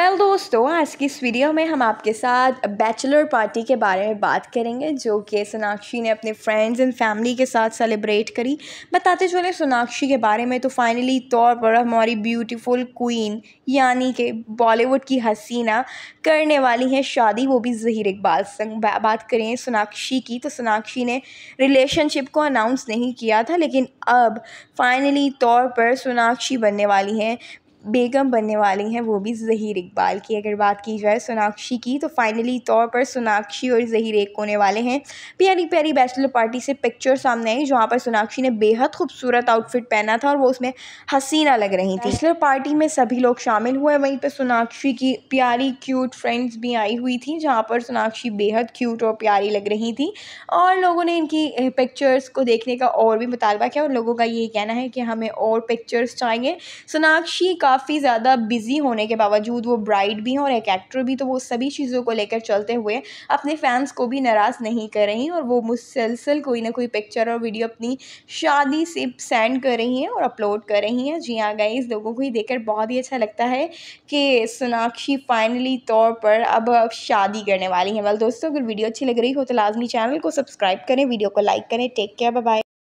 well well, दोस्तों आज की इस वीडियो में हम आपके साथ बैचलर पार्टी के बारे में बात करेंगे जो कि सोनाक्षी ने अपने फ्रेंड्स एंड फैमिली के साथ सेलिब्रेट करी बताते चले सोनाक्षी के बारे में तो फाइनली तौर पर हमारी ब्यूटीफुल क्वीन यानी कि बॉलीवुड की हसीना करने वाली हैं शादी वो भी जहीर इकबाल संग बात करें सोनाक्षी की तो सोनाक्षी ने रिलेशनशिप को अनाउंस नहीं किया था लेकिन अब फाइनली तौर पर सोनाक्षी बनने वाली हैं बेगम बनने वाली हैं वो भी ज़हीर इकबाल की अगर बात की जाए सोनाक्षी की तो फाइनली तौर पर सोनाक्षी और ज़हीर एक होने वाले हैं प्यारी प्यारी बैचलर पार्टी से पिक्चर सामने आई जहाँ पर सोनाक्षी ने बेहद खूबसूरत आउटफिट पहना था और वो उसमें हसीना लग रही थी बैचलर पार्टी में सभी लोग शामिल हुए वहीं पर सोनाक्षी की प्यारी क्यूट फ्रेंड्स भी आई हुई थी जहाँ पर सोनाक्षी बेहद क्यूट और प्यारी लग रही थी और लोगों ने इनकी पिक्चर्स को देखने का और भी मुतालबा किया और लोगों का ये कहना है कि हमें और पिक्चर्स चाहिए सोनाक्षी का काफ़ी ज़्यादा बिज़ी होने के बावजूद वो ब्राइड भी हैं और एक एक्टर भी तो वो सभी चीज़ों को लेकर चलते हुए अपने फैंस को भी नाराज़ नहीं कर रही और वो मुसलसल कोई ना कोई पिक्चर और वीडियो अपनी शादी से सेंड कर रही हैं और अपलोड कर रही हैं जी हाँ गाइज लोगों को ही देखकर बहुत ही अच्छा लगता है कि सोनाक्षी फाइनली तौर पर अब शादी करने वाली हैं वाल दोस्तों अगर वीडियो अच्छी लग रही हो तो लाजमी चैनल को सब्सक्राइब करें वीडियो को लाइक करें टेक केयर बाय